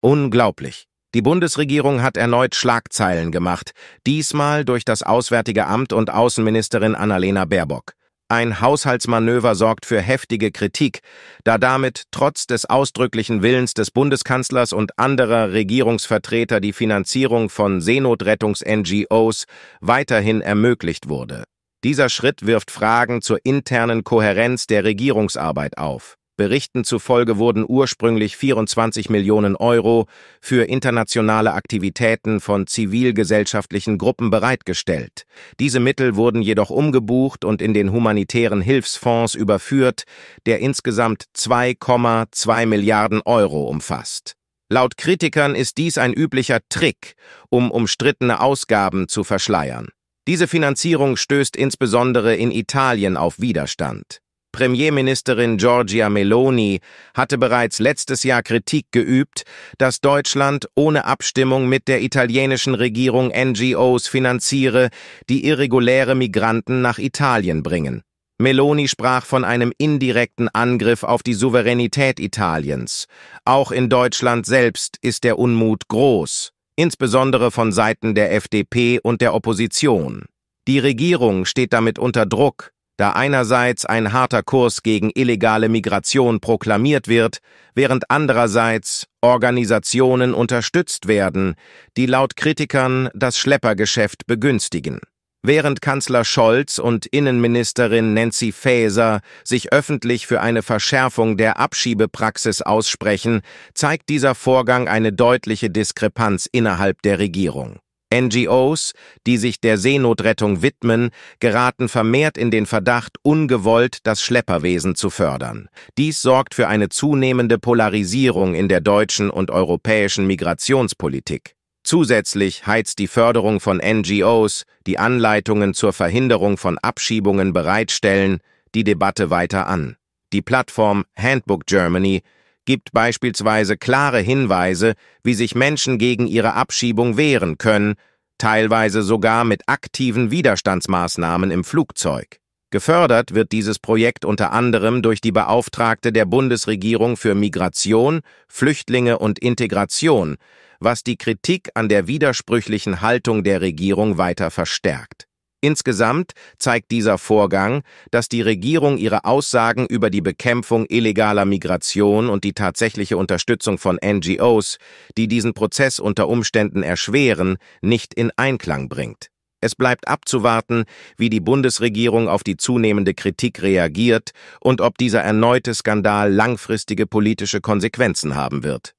Unglaublich. Die Bundesregierung hat erneut Schlagzeilen gemacht, diesmal durch das Auswärtige Amt und Außenministerin Annalena Baerbock. Ein Haushaltsmanöver sorgt für heftige Kritik, da damit trotz des ausdrücklichen Willens des Bundeskanzlers und anderer Regierungsvertreter die Finanzierung von Seenotrettungs-NGOs weiterhin ermöglicht wurde. Dieser Schritt wirft Fragen zur internen Kohärenz der Regierungsarbeit auf. Berichten zufolge wurden ursprünglich 24 Millionen Euro für internationale Aktivitäten von zivilgesellschaftlichen Gruppen bereitgestellt. Diese Mittel wurden jedoch umgebucht und in den humanitären Hilfsfonds überführt, der insgesamt 2,2 Milliarden Euro umfasst. Laut Kritikern ist dies ein üblicher Trick, um umstrittene Ausgaben zu verschleiern. Diese Finanzierung stößt insbesondere in Italien auf Widerstand. Premierministerin Giorgia Meloni hatte bereits letztes Jahr Kritik geübt, dass Deutschland ohne Abstimmung mit der italienischen Regierung NGOs finanziere, die irreguläre Migranten nach Italien bringen. Meloni sprach von einem indirekten Angriff auf die Souveränität Italiens. Auch in Deutschland selbst ist der Unmut groß, insbesondere von Seiten der FDP und der Opposition. Die Regierung steht damit unter Druck, da einerseits ein harter Kurs gegen illegale Migration proklamiert wird, während andererseits Organisationen unterstützt werden, die laut Kritikern das Schleppergeschäft begünstigen. Während Kanzler Scholz und Innenministerin Nancy Faeser sich öffentlich für eine Verschärfung der Abschiebepraxis aussprechen, zeigt dieser Vorgang eine deutliche Diskrepanz innerhalb der Regierung. NGOs, die sich der Seenotrettung widmen, geraten vermehrt in den Verdacht, ungewollt das Schlepperwesen zu fördern. Dies sorgt für eine zunehmende Polarisierung in der deutschen und europäischen Migrationspolitik. Zusätzlich heizt die Förderung von NGOs, die Anleitungen zur Verhinderung von Abschiebungen bereitstellen, die Debatte weiter an. Die Plattform Handbook Germany gibt beispielsweise klare Hinweise, wie sich Menschen gegen ihre Abschiebung wehren können, teilweise sogar mit aktiven Widerstandsmaßnahmen im Flugzeug. Gefördert wird dieses Projekt unter anderem durch die Beauftragte der Bundesregierung für Migration, Flüchtlinge und Integration, was die Kritik an der widersprüchlichen Haltung der Regierung weiter verstärkt. Insgesamt zeigt dieser Vorgang, dass die Regierung ihre Aussagen über die Bekämpfung illegaler Migration und die tatsächliche Unterstützung von NGOs, die diesen Prozess unter Umständen erschweren, nicht in Einklang bringt. Es bleibt abzuwarten, wie die Bundesregierung auf die zunehmende Kritik reagiert und ob dieser erneute Skandal langfristige politische Konsequenzen haben wird.